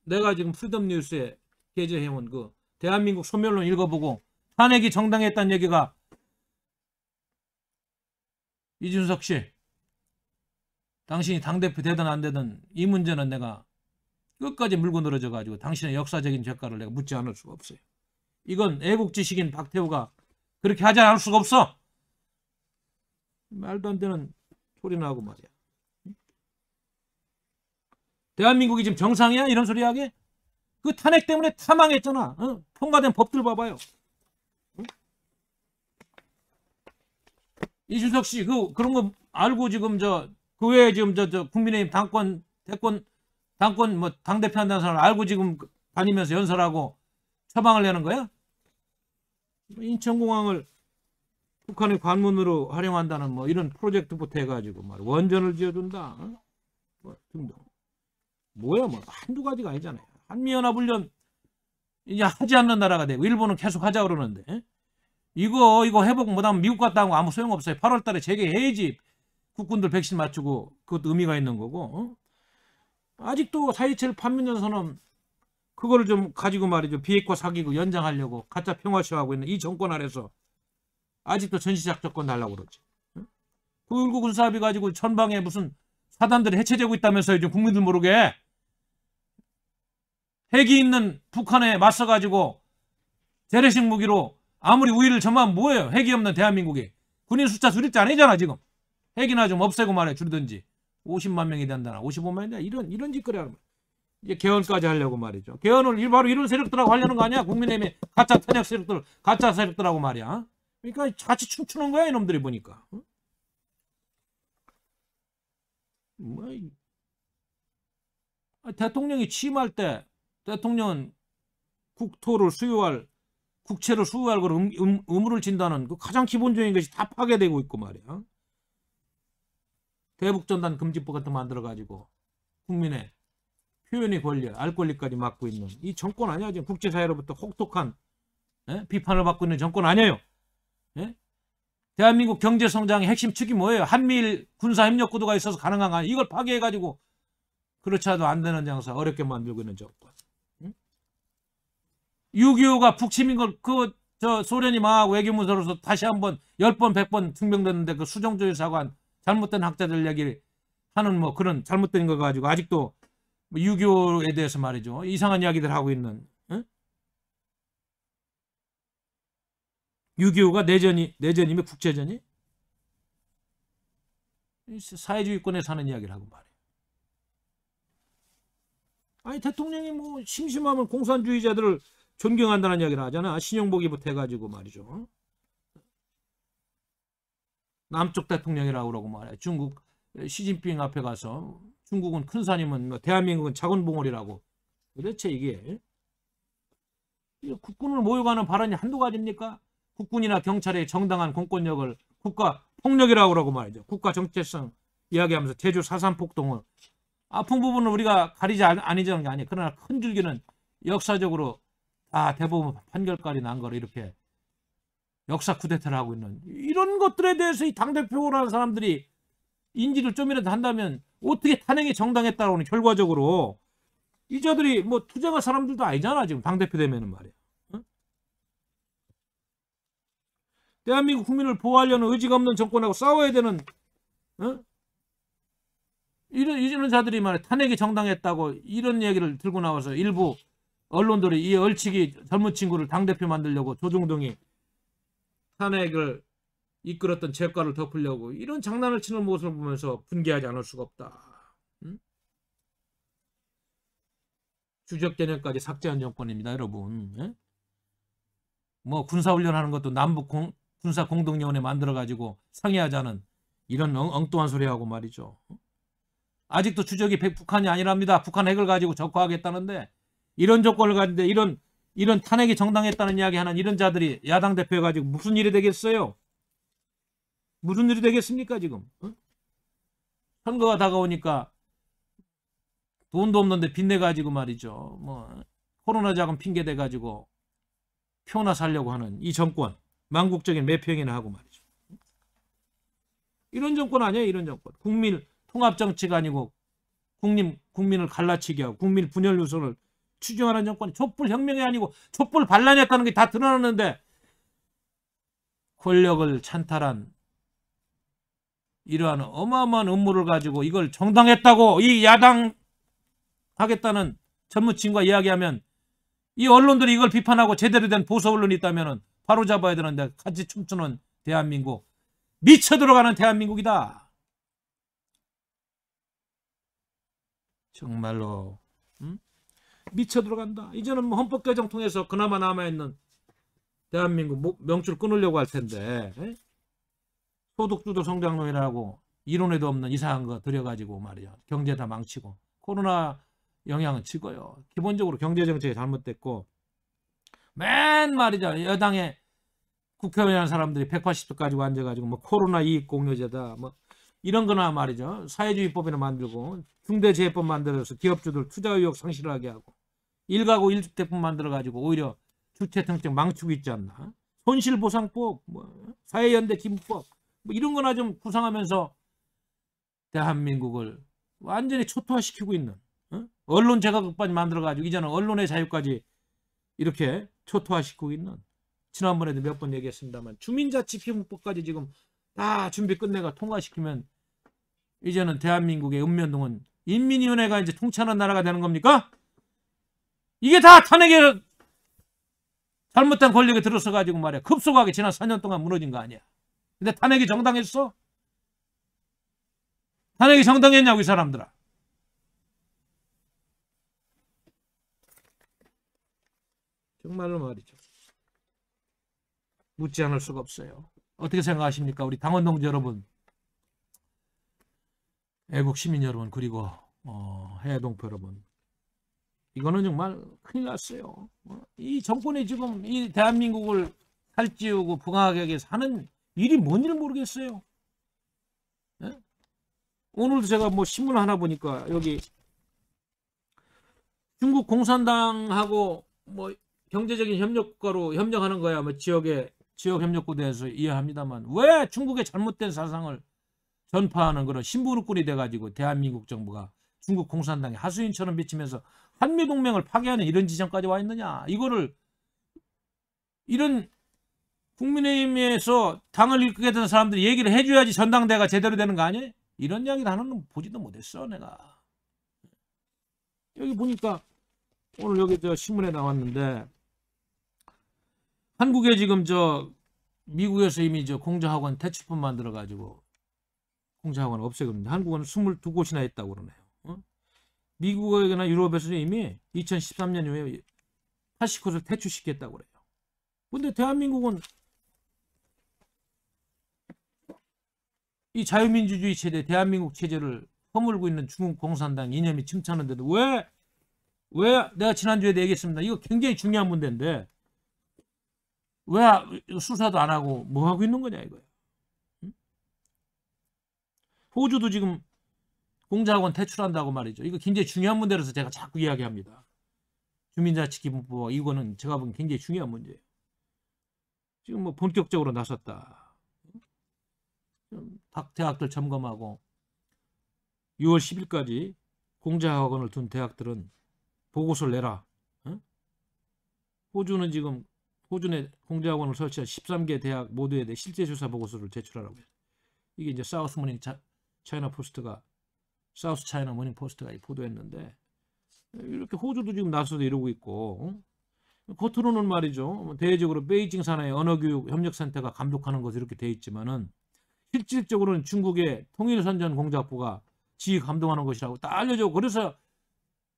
Speaker 1: 내가 지금 프리덤 뉴스에 게재해온 그 대한민국 소멸론 읽어보고 탄핵이 정당했다는 얘기가 이준석 씨 당신이 당대표 되든 안 되든 이 문제는 내가 끝까지 물고 늘어져 가지고 당신의 역사적인 죄가를 내가 묻지 않을 수가 없어요. 이건 애국지식인 박태우가 그렇게 하지 않을 수가 없어. 말도 안 되는 소리 나고 말이야. 대한민국이 지금 정상이야? 이런 소리 하게? 그 탄핵 때문에 사망했잖아. 어? 통과된 법들 봐봐요. 이준석 씨, 그, 그런 거 알고 지금 저, 그 외에 지금 저, 저, 국민의힘 당권, 대권 당권 뭐 당대표 한다는 사람 을 알고 지금 다니면서 연설하고 처방을 내는 거야? 뭐 인천공항을 북한의 관문으로 활용한다는 뭐 이런 프로젝트부터 해가지고 말 원전을 지어준다 어? 뭐 등등 뭐야 뭐 한두 가지가 아니잖아요 한미연합훈련 이제 하지 않는 나라가 되고 일본은 계속 하자 그러는데 어? 이거 이거 회복 못하면 미국 갔다 온 거 아무 소용없어요 8월달에 재개해야지 국군들 백신 맞추고 그것도 의미가 있는 거고 어? 아직도 사일체를 판문점선언 그거를 좀 가지고 말이죠. 비핵화 사기고 연장하려고 가짜 평화시하고 있는 이 정권 아래서 아직도 전시작 전권 달라고 그러지. 그 불구 군사비 가지고 전방에 무슨 사단들이 해체되고 있다면서요. 지 국민들 모르게. 핵이 있는 북한에 맞서가지고 재래식 무기로 아무리 우위를 점하면 뭐예요. 핵이 없는 대한민국이. 군인 숫자 줄일 때 아니잖아 지금. 핵이나 좀 없애고 말해 줄든지. 50만 명이 된다나 55만 명이 이런 이런 짓거리 하는 거야. 이제 개헌까지 하려고 말이죠. 개헌을 일 바로 이런 세력들하고 하려는 거 아니야? 국민의힘의 가짜 탄핵 세력들, 가짜 세력들하고 말이야. 그러니까 같이 춤추는 거야 이놈들이 보니까. 어? 뭐 아, 대통령이 취임할 때 대통령은 국토를 수요할 국채를 수요할 걸 음, 음, 의무를 진다는 그 가장 기본적인 것이 다 파괴되고 있고 말이야. 대북전단 금지법 같은 거 만들어가지고 국민의 표현의 권리, 알 권리까지 막고 있는 이 정권 아니야 지금 국제사회로부터 혹독한 에? 예? 비판을 받고 있는 정권 아니에요. 에? 예? 대한민국 경제 성장의 핵심 측이 뭐예요? 한미일 군사 협력 구도가 있어서 가능한 거아 이걸 파괴해가지고 그렇지 않아도 안 되는 장사 어렵게 만들고 있는 정권. 응? 6.25가 북침인 걸 그 저 소련이 막 외교문서로서 다시 한번 10번 100번 증명됐는데 그 수정조의 사관 잘못된 학자들 이야기를 하는 뭐 그런 잘못된 거 가지고 아직도 뭐 유교에 대해서 말이죠. 이상한 이야기들 하고 있는 응? 유교가 내전이 내전이면 국제전이 사회주의권에 사는 이야기를 하고 말이에요. 아니 대통령이 뭐 심심하면 공산주의자들을 존경한다는 이야기를 하잖아. 신용보기부터 해가지고 말이죠. 남쪽 대통령이라고 그러고 말해 중국 시진핑 앞에 가서 중국은 큰 사님은 뭐 대한민국은 작은 봉오리라고 도대체 이게 국군을 모욕하는 발언이 한두 가지입니까? 국군이나 경찰의 정당한 공권력을 국가 폭력이라고 그러고 말이죠. 국가 정체성 이야기하면서 제주 사산 폭동을 아픈 부분은 우리가 가리지 아니자는 게 아니에요. 그러나 큰 줄기는 역사적으로 아 대부분 판결까지 난 거를 이렇게 역사 쿠데타를 하고 있는 이런 것들에 대해서 이 당대표라는 사람들이 인지를 좀이라도 한다면 어떻게 탄핵이 정당했다라고는 결과적으로 이 자들이 뭐 투쟁할 사람들도 아니잖아 지금 당대표 되면은 말이야 응? 대한민국 국민을 보호하려는 의지가 없는 정권하고 싸워야 되는 응? 이런, 이런 자들이 말해 탄핵이 정당했다고 이런 얘기를 들고 나와서 일부 언론들이 이 얼치기 젊은 친구를 당대표 만들려고 조중동이 탄핵을 이끌었던 죄과를 덮으려고 이런 장난을 치는 모습을 보면서 분개하지 않을 수가 없다. 음? 주적 개념까지 삭제한 정권입니다, 여러분. 예? 뭐 군사훈련 하는 것도 남북 공, 군사 공동위원회 만들어 가지고 상의하자는 이런 엉, 뚱한 소리하고 말이죠. 아직도 주적이 북한이 아니랍니다. 북한 핵을 가지고 적화하겠다는데 이런 조건을 가진데 이런 이런 탄핵이 정당했다는 이야기하는 이런 자들이 야당 대표해가지고 무슨 일이 되겠어요? 무슨 일이 되겠습니까 지금? 응? 어? 선거가 다가오니까 돈도 없는데 빚내가지고 말이죠. 뭐 코로나 자금 핑계대가지고 표나 살려고 하는 이 정권 망국적인 매표행이나 하고 말이죠. 이런 정권 아니에요 이런 정권. 국민 통합정치가 아니고 국민, 국민을 갈라치게 하고 국민 분열 요소를 추정하는 정권이 촛불혁명이 아니고 촛불 반란이었다는 게 다 드러났는데 권력을 찬탈한 이러한 어마어마한 업무를 가지고 이걸 정당했다고 이 야당 하겠다는 전무친과 이야기하면 이 언론들이 이걸 비판하고 제대로 된 보수 언론이 있다면 바로 잡아야 되는데 같이 춤추는 대한민국 미쳐 들어가는 대한민국이다. 정말로 미쳐 들어간다. 이제는 뭐 헌법 개정 통해서 그나마 남아 있는 대한민국 뭐 명줄 끊으려고 할 텐데 에? 소득주도 성장론이라고 이론에도 없는 이상한 거 들여가지고 말이야 경제 다 망치고 코로나 영향은 치고요. 기본적으로 경제 정책이 잘못됐고 맨 말이죠 여당에 국회의원 사람들이 180도 가지고 앉아가지고 뭐 코로나 이익 공유제다 뭐 이런 거나 말이죠. 사회주의법이나 만들고 중대재해법 만들어서 기업주들 투자 의욕 상실하게 하고 1가구1주택분 만들어가지고 오히려 주체통증 망치고 있지 않나. 손실보상법, 뭐 사회연대 기법 부뭐 이런 거나 좀 구상하면서 대한민국을 완전히 초토화시키고 있는 어? 언론 제각까지 만들어가지고 이제는 언론의 자유까지 이렇게 초토화시키고 있는 지난번에도 몇 번 얘기했습니다만 주민자치기부법까지 지금 다 준비 끝내가 통과시키면 이제는 대한민국의 읍면동은 인민위원회가 이제 통치하는 나라가 되는 겁니까? 이게 다 탄핵에 잘못된 권력에 들어서가지고 말이야. 급속하게 지난 4년 동안 무너진 거 아니야. 근데 탄핵이 정당했어? 탄핵이 정당했냐고 이 사람들아. 정말로 말이죠. 묻지 않을 수가 없어요. 어떻게 생각하십니까? 우리 당원 동지 여러분, 애국 시민 여러분, 그리고 어, 해외 동포 여러분. 이거는 정말 큰일 났어요. 어, 이 정권이 지금 이 대한민국을 살찌우고 부강하게 사는 일이 뭔일 모르겠어요. 네? 오늘도 제가 뭐 신문 하나 보니까 여기 중국 공산당하고 뭐 경제적인 협력국로 협력하는 거야 뭐 지역의 지역 협력구대에서 이해합니다만 왜 중국의 잘못된 사상을 전파하는 그런 심부름꾼이 돼가지고 대한민국 정부가 중국 공산당의 하수인처럼 비치면서 한미동맹을 파괴하는 이런 지점까지 와 있느냐. 이거를 이런 국민의힘에서 당을 일으키게된 사람들이 얘기를 해줘야지 전당대가 제대로 되는 거 아니에요? 이런 이야기를 하는 보지도 못했어 내가. 여기 보니까 오늘 여기 저 신문에 나왔는데 한국에 지금 저 미국에서 이미 저 공자학원 퇴치품 만들어 가지고 공자학원 없애거든요. 한국은 22곳이나 있다고 그러네. 미국이나 유럽에서는 이미 2013년 이후에 파시콧을 퇴출시켰다고 그래요. 근데 대한민국은 이 자유민주주의 체제, 대한민국 체제를 허물고 있는 중국 공산당 이념이 침차는데도 왜, 왜 내가 지난주에 얘기했습니다. 이거 굉장히 중요한 문제인데 왜 수사도 안 하고 뭐 하고 있는 거냐 이거야. 호주도 지금 공작원 퇴출한다고 말이죠. 이거 굉장히 중요한 문제로서 제가 자꾸 이야기합니다. 주민자치기본법 이거는 제가 보기엔 굉장히 중요한 문제예요. 지금 뭐 본격적으로 나섰다. 각 대학들 점검하고 6월 10일까지 공자학원을 둔 대학들은 보고서를 내라. 호주는 지금 호주의 공자학원을 설치한 13개 대학 모두에 대해 실제조사 보고서를 제출하라고 해요. 이게 이제 사우스모닝 차이나 포스트가 사우스 차이나 모닝 포스트가 보도했는데 이렇게 호주도 지금 나서도 이러고 있고 겉으로는 말이죠 뭐 대외적으로 베이징 산하의 언어교육 협력센터가 감독하는 것이 이렇게 돼 있지만은 실질적으로는 중국의 통일선전 공작부가 지휘 감독하는 것이라고 다 알려져 그래서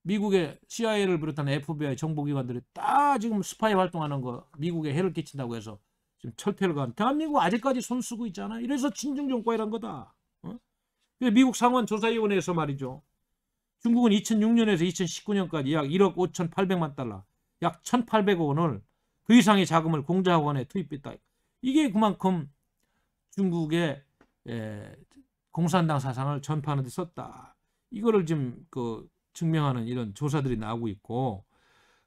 Speaker 1: 미국의 CIA를 비롯한 FBI 정보기관들이 다 지금 스파이 활동하는 거 미국에 해를 끼친다고 해서 지금 철퇴를 간 대한민국 아직까지 손 쓰고 있잖아 이래서 친중정권이란 거다 미국 상원 조사위원회에서 말이죠. 중국은 2006년에서 2019년까지 약 1억 5,800만 달러, 약 1,800억 원을 그 이상의 자금을 공자학원에 투입했다. 이게 그만큼 중국의 에, 공산당 사상을 전파하는 데 썼다. 이거를 지금 그 증명하는 이런 조사들이 나오고 있고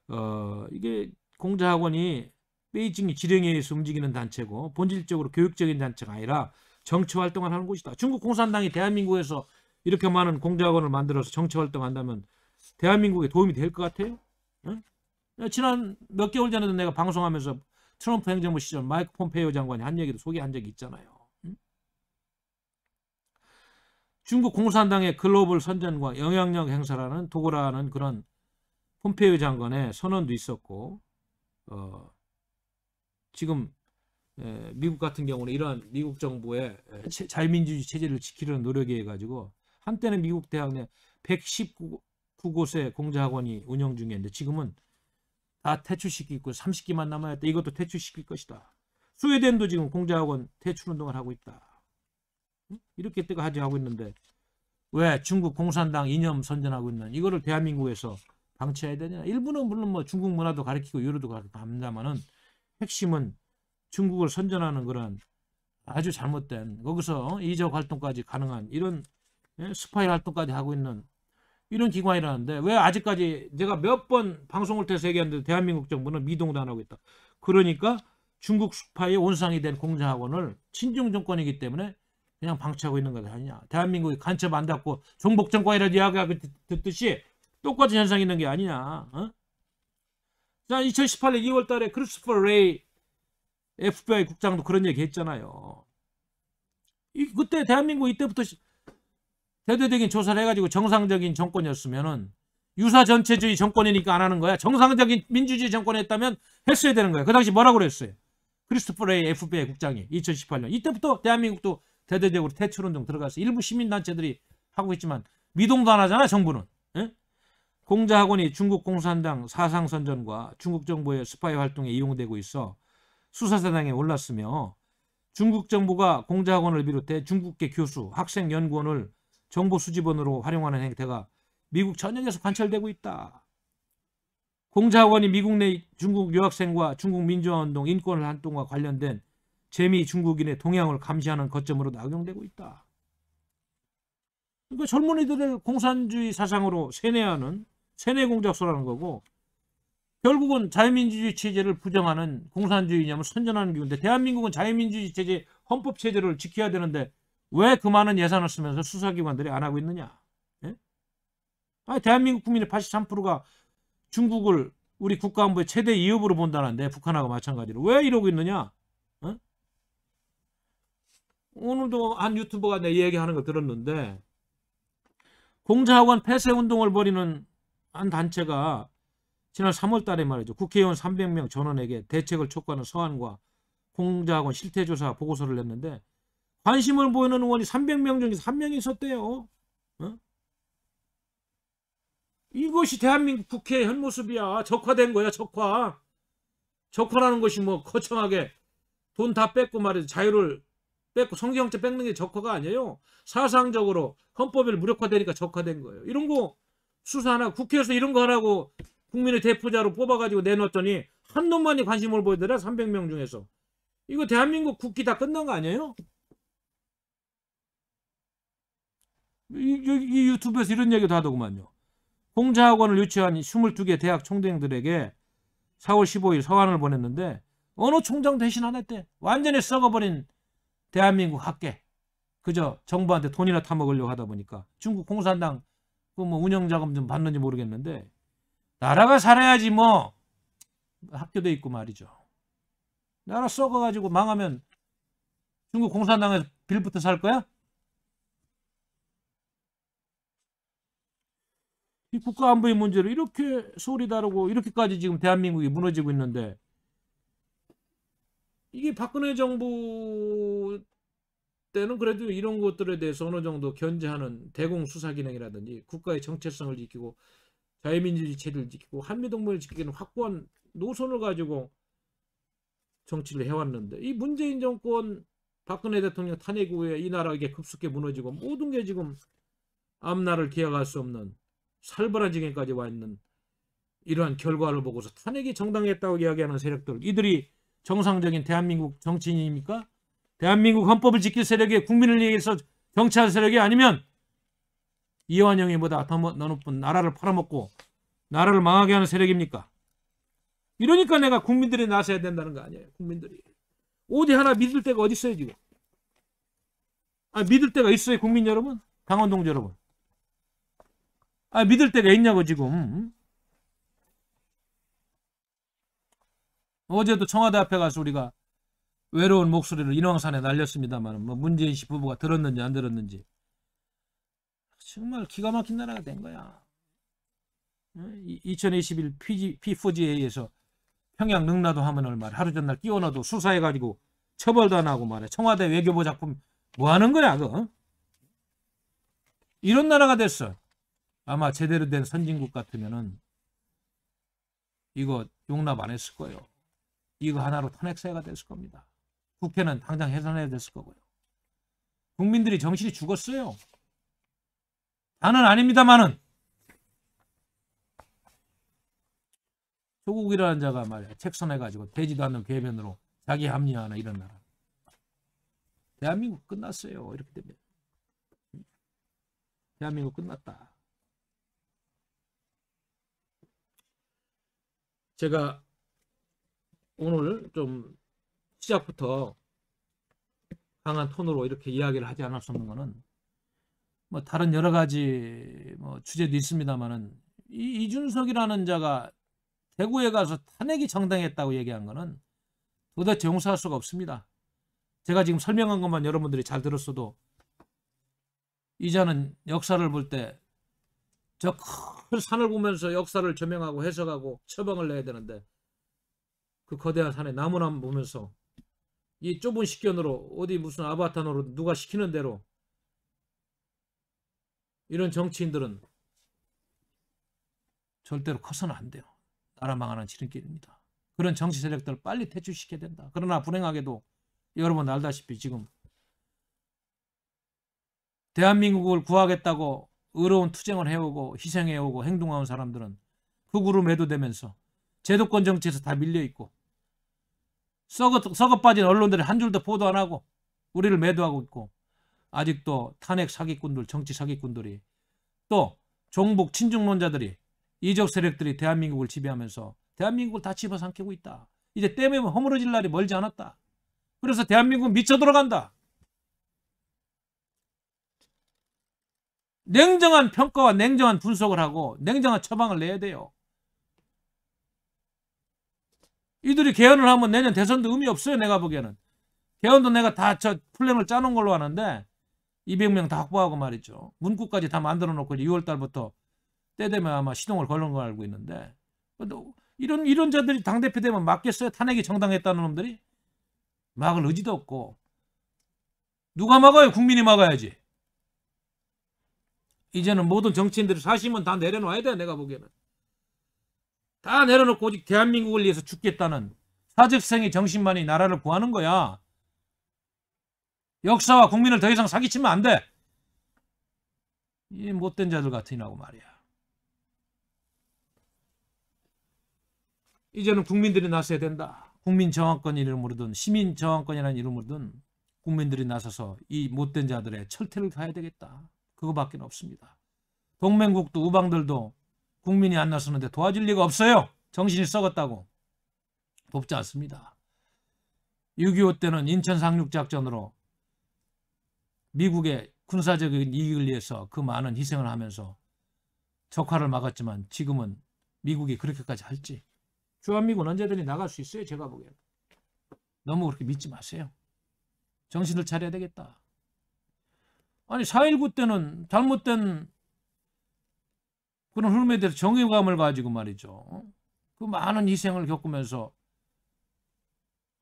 Speaker 1: 어, 이게 공자학원이 베이징이 지령에 의해서 움직이는 단체고 본질적으로 교육적인 단체가 아니라 정치 활동을 하는 곳이다. 중국 공산당이 대한민국에서 이렇게 많은 공작원을 만들어서 정치 활동한다면 대한민국에 도움이 될 것 같아요? 응? 지난 몇 개월 전에도 내가 방송하면서 트럼프 행정부 시절 마이크 폼페이오 장관이 한 얘기도 소개한 적이 있잖아요. 응? 중국 공산당의 글로벌 선전과 영향력 행사라는 도구라는 그런 폼페이오 장관의 선언도 있었고 어, 지금 예, 미국 같은 경우는 이런 미국 정부의 자유민주주의 체제를 지키려는 노력에 가지고 한때는 미국 대학 내 119곳의 공자학원이 운영 중이었는데 지금은 다 퇴출시키고 30기만 남아있다. 이것도 퇴출시킬 것이다. 스웨덴도 지금 공자학원 퇴출 운동을 하고 있다. 이렇게 뜨거하지 하고 있는데 왜 중국 공산당 이념 선전하고 있는 이거를 대한민국에서 방치해야 되냐. 일부는 물론 뭐 중국 문화도 가르키고 유로도 가르치고 합니다만은 핵심은 중국을 선전하는 그런 아주 잘못된 거기서 이적 활동까지 가능한 이런 예, 스파이 활동까지 하고 있는 이런 기관이라는데 왜 아직까지 제가 몇 번 방송을 통해서 얘기하는데 대한민국 정부는 미동도 안 하고 있다. 그러니까 중국 스파이의 온상이 된 공자학원을 친중 정권이기 때문에 그냥 방치하고 있는 것 아니냐. 대한민국이 간첩 안잡고 종북 정권이라 이야기하고 듣듯이 똑같은 현상이 있는 게 아니냐. 어? 자, 2018년 2월 달에 크리스퍼 레이 FBI 국장도 그런 얘기 했잖아요. 이, 그때 대한민국 이때부터 대대적인 조사를 해가지고 정상적인 정권이었으면은 유사 전체주의 정권이니까 안 하는 거야. 정상적인 민주주의 정권이 했다면 했어야 되는 거야. 그 당시 뭐라고 그랬어요? 크리스토퍼 레이 FBI 국장이 2018년 이때부터 대한민국도 대대적으로 퇴출운동 들어가서 일부 시민단체들이 하고 있지만 미동도 안 하잖아 정부는. 에? 공자학원이 중국 공산당 사상선전과 중국 정부의 스파이 활동에 이용되고 있어 수사대상에 올랐으며 중국 정부가 공자학원을 비롯해 중국계 교수, 학생 연구원을 정보 수집원으로 활용하는 행태가 미국 전역에서 관찰되고 있다. 공자학원이 미국 내 중국 유학생과 중국 민주화운동 인권 활동과 관련된 재미 중국인의 동향을 감시하는 거점으로 낙용되고 있다. 그러니까 젊은이들을 공산주의 사상으로 세뇌하는 세뇌공작소라는 거고 결국은 자유민주주의 체제를 부정하는 공산주의 이념을 선전하는 기구인데 대한민국은 자유민주주의 체제 헌법 체제를 지켜야 되는데 왜 그 많은 예산을 쓰면서 수사기관들이 안 하고 있느냐? 예? 아니, 대한민국 국민의 83%가 중국을 우리 국가안보의 최대 이업으로 본다는데 북한하고 마찬가지로 왜 이러고 있느냐? 예? 오늘도 한 유튜버가 내 얘기하는 거 들었는데 공자학원 폐쇄운동을 벌이는 한 단체가 지난 3월 달에 말이죠. 국회의원 300명 전원에게 대책을 촉구하는 서한과 공자학원 실태조사 보고서를 냈는데 관심을 보이는 의원이 300명 중에 3명이 있었대요. 어? 이것이 대한민국 국회의 현모습이야. 적화된 거야, 적화. 적화라는 것이 뭐 거창하게 돈 다 뺏고 말이죠. 자유를 뺏고 성경책 뺏는 게 적화가 아니에요. 사상적으로 헌법을 무력화되니까 적화된 거예요. 이런 거 수사하나 국회에서 이런 거 하라고 국민의 대표자로 뽑아가지고 내놓았더니한 놈만이 관심을 보이더라 300명 중에서 이거 대한민국 국기 다 끝난 거 아니에요? 이, 이, 이 유튜브에서 이런 얘기도 하더구만요. 공자학원을 유치한 22개 대학 총대행들에게 4월 15일 서한을 보냈는데 어느 총장 대신 안 했대. 완전히 썩어버린 대한민국 학계. 그저 정부한테 돈이나 타먹으려고 하다 보니까 중국 공산당 그 뭐 운영자금 좀 받는지 모르겠는데 나라가 살아야지 뭐 학교도 있고 말이죠. 나라 썩어가지고 망하면 중국 공산당에서 빌부터 살 거야? 이 국가 안보의 문제로 이렇게 소리 다르고 이렇게까지 지금 대한민국이 무너지고 있는데 이게 박근혜 정부 때는 그래도 이런 것들에 대해서 어느 정도 견제하는 대공수사기능이라든지 국가의 정체성을 지키고 자유민주주의 체제를 지키고 한미동맹을 지키는 확고한 노선을 가지고 정치를 해왔는데 이 문재인 정권 박근혜 대통령 탄핵 후에 이나라에게 급속히 무너지고 모든 게 지금 앞날을 기약할 수 없는 살벌한 지경까지 와 있는 이러한 결과를 보고서 탄핵이 정당했다고 이야기하는 세력들 이들이 정상적인 대한민국 정치인입니까? 대한민국 헌법을 지킬 세력이 국민을 위해서 경찰 세력이 아니면 이완영이 보다 더높은 뭐, 나라를 팔아먹고 나라를 망하게 하는 세력입니까? 이러니까 내가 국민들이 나서야 된다는 거 아니에요. 국민들이. 어디 하나 믿을 데가 어디 있어요 지금. 아 믿을 데가 있어요 국민 여러분. 당원 동지 여러분. 아 믿을 데가 있냐고 지금. 어제도 청와대 앞에 가서 우리가 외로운 목소리를 인왕산에 날렸습니다만 뭐 문재인 씨 부부가 들었는지 안 들었는지 정말 기가 막힌 나라가 된 거야. 2021 피포지에 의해서 평양 능라도 하면 얼마나 하루 전날 끼워넣어도 수사해가지고 처벌도 안 하고 말해. 청와대 외교부 작품 뭐 하는 거야 그거 어? 이런 나라가 됐어. 아마 제대로 된 선진국 같으면은 이거 용납 안 했을 거예요. 이거 하나로 탄핵사회가 됐을 겁니다. 국회는 당장 해산해야 됐을 거고요. 국민들이 정신이 죽었어요. 나는 아닙니다만은 조국이라는 자가 말이야 책선해가지고 되지도 않는 괴변으로 자기 합리화하 이런 나라 대한민국 끝났어요 이렇게 됩니 대한민국 끝났다 제가 오늘 좀 시작부터 강한 톤으로 이렇게 이야기를 하지 않을 수는 것은 뭐 다른 여러 가지 뭐 주제도 있습니다만은 이준석이라는 자가 대구에 가서 탄핵이 정당했다고 얘기한 거는 도대체 용서할 수가 없습니다. 제가 지금 설명한 것만 여러분들이 잘 들었어도 이자는 역사를 볼 때 저 큰 산을 보면서 역사를 조명하고 해석하고 처방을 내야 되는데 그 거대한 산에 나무나무 보면서 이 좁은 식견으로 어디 무슨 아바타 노릇 누가 시키는 대로 이런 정치인들은 절대로 커서는 안 돼요. 나라 망하는 지름길입니다. 그런 정치 세력들을 빨리 퇴출시켜야 된다. 그러나 불행하게도 여러분 알다시피 지금 대한민국을 구하겠다고 의로운 투쟁을 해오고 희생해오고 행동하는 사람들은 극으로 그 매도되면서 제도권 정치에서 다 밀려있고 썩어, 썩어 빠진 언론들이 한 줄도 보도 안 하고 우리를 매도하고 있고 아직도 탄핵 사기꾼들, 정치 사기꾼들이 또 종북 친중론자들이 이적 세력들이 대한민국을 지배하면서 대한민국을 다 집어삼키고 있다. 이제 때면 뭐 허물어질 날이 멀지 않았다. 그래서 대한민국은 미쳐 들어간다. 냉정한 평가와 냉정한 분석을 하고 냉정한 처방을 내야 돼요. 이들이 개헌을 하면 내년 대선도 의미 없어요. 내가 보기에는. 개헌도 내가 다 저 플랜을 짜놓은 걸로 아는데 200명 다 확보하고 말이죠. 문구까지 다 만들어 놓고 6월 달부터 때 되면 아마 시동을 걸는 걸 알고 있는데 이런 이런 자들이 당 대표 되면 막겠어요? 탄핵이 정당했다는 놈들이 막을 의지도 없고 누가 막아요? 국민이 막아야지. 이제는 모든 정치인들이 사심은 다내려놔야돼 내가 보기에는. 다 내려놓고 오직 대한민국을 위해서 죽겠다는 사적생의 정신만이 나라를 구하는 거야. 역사와 국민을 더 이상 사기치면 안 돼. 이 못된 자들 같으니라고 말이야. 이제는 국민들이 나서야 된다. 국민 저항권 이름으로든 시민 저항권이라는 이름으로든 국민들이 나서서 이 못된 자들의 철퇴를 가야 되겠다. 그거밖에 없습니다. 동맹국도 우방들도 국민이 안 나서는데 도와줄 리가 없어요. 정신이 썩었다고. 돕지 않습니다. 6.25 때는 인천 상륙작전으로 미국의 군사적인 이익을 위해서 그 많은 희생을 하면서 적화를 막았지만 지금은 미국이 그렇게까지 할지 주한미군 언제든지 나갈 수 있어요. 제가 보기엔. 너무 그렇게 믿지 마세요. 정신을 차려야 되겠다. 아니 4.19 때는 잘못된 그런 흐름에 대해서 정의감을 가지고 말이죠. 그 많은 희생을 겪으면서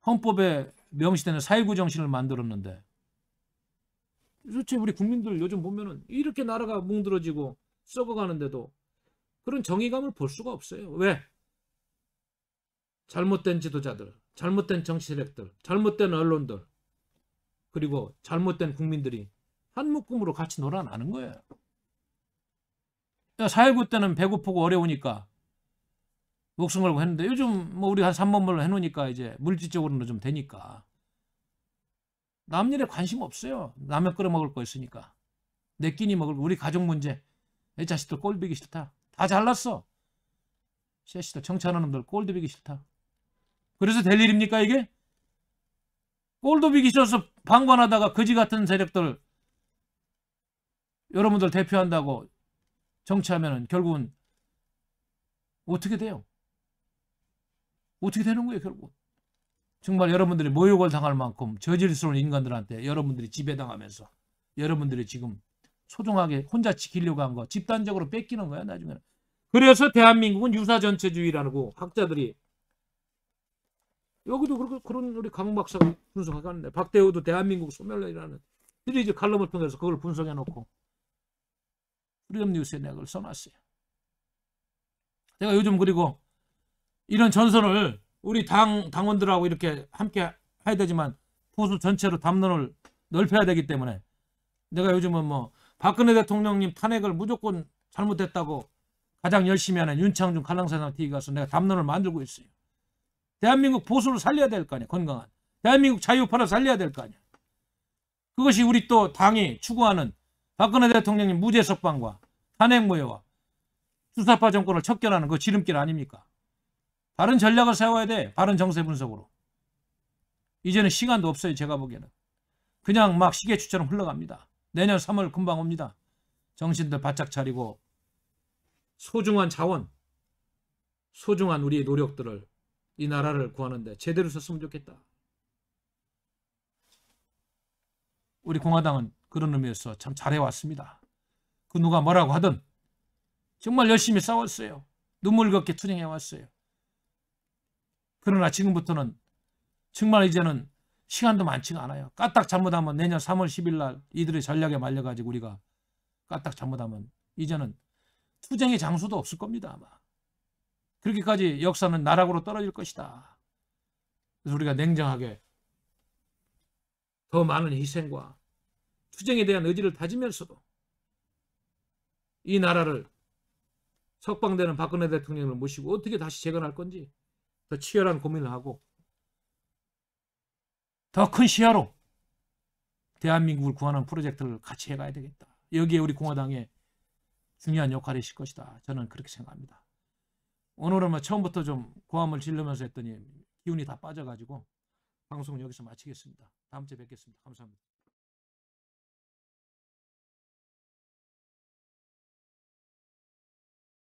Speaker 1: 헌법에 명시되는 4.19 정신을 만들었는데 도대체 우리 국민들 요즘 보면은 이렇게 나라가 뭉들어지고 썩어가는데도 그런 정의감을 볼 수가 없어요. 왜? 잘못된 지도자들, 잘못된 정치 세력들, 잘못된 언론들, 그리고 잘못된 국민들이 한 묶음으로 같이 놀아나는 거예요. 사4 1 때는 배고프고 어려우니까 목숨 걸고 했는데 요즘 뭐 우리 한 3번물로 해놓으니까 이제 물질적으로는 좀 되니까 남일에 관심 없어요. 남면 끓여 먹을 거 있으니까. 내 끼니 먹을 우리 가족 문제. 애 자식들 꼴비기 싫다. 다 잘났어. 셋시들 청취하는 놈들 꼴도비기 싫다. 그래서 될 일입니까 이게? 꼴도비기 싫어서 방관하다가 거지 같은 세력들 여러분들 대표한다고 정치하면 결국은 어떻게 돼요? 어떻게 되는 거예요 결국? 정말 여러분들이 모욕을 당할 만큼 저질스러운 인간들한테 여러분들이 지배당하면서 여러분들이 지금 소중하게 혼자 지키려고 한 거 집단적으로 뺏기는 거야 나중에는. 그래서 대한민국은 유사전체주의라고 학자들이 여기도 그렇게 그런 우리 강 박사가 분석하는데 박대우도 대한민국 소멸론이라는 시리즈 칼럼을 통해서 그걸 분석해놓고 프리덤 뉴스에 내가 그걸 써놨어요. 제가 요즘 그리고 이런 전선을 우리 당 당원들하고 이렇게 함께 해야 되지만 보수 전체로 담론을 넓혀야 되기 때문에 내가 요즘은 뭐 박근혜 대통령님 탄핵을 무조건 잘못했다고 가장 열심히 하는 윤창중 칼랑사상 TV 가서 내가 담론을 만들고 있어요. 대한민국 보수를 살려야 될 거 아니야 건강한. 대한민국 자유파를 살려야 될 거 아니야. 그것이 우리 또 당이 추구하는 박근혜 대통령님 무죄 석방과 탄핵 무효와 수사파 정권을 척결하는 그 지름길 아닙니까? 바른 전략을 세워야 돼. 바른 정세 분석으로. 이제는 시간도 없어요. 제가 보기에는. 그냥 막 시계추처럼 흘러갑니다. 내년 3월 금방 옵니다. 정신들 바짝 차리고 소중한 자원, 소중한 우리의 노력들을 이 나라를 구하는데 제대로 썼으면 좋겠다. 우리 공화당은 그런 의미에서 참 잘해왔습니다. 그 누가 뭐라고 하든 정말 열심히 싸웠어요. 눈물겹게 투쟁해왔어요. 그러나 지금부터는 정말 이제는 시간도 많지가 않아요. 까딱 잘못하면 내년 3월 10일 날 이들의 전략에 말려가지고 우리가 까딱 잘못하면 이제는 투쟁의 장소도 없을 겁니다. 아마. 그렇게까지 역사는 나락으로 떨어질 것이다. 그래서 우리가 냉정하게 더 많은 희생과 투쟁에 대한 의지를 다지면서도 이 나라를 석방되는 박근혜 대통령을 모시고 어떻게 다시 재건할 건지 더 치열한 고민을 하고 더 큰 시야로 대한민국을 구하는 프로젝트를 같이 해가야 되겠다. 여기에 우리 공화당의 중요한 역할이 있을 것이다. 저는 그렇게 생각합니다. 오늘은 뭐 처음부터 좀 고함을 질르면서 했더니 기운이 다 빠져가지고 방송 은 여기서 마치겠습니다. 다음 주에 뵙겠습니다. 감사합니다.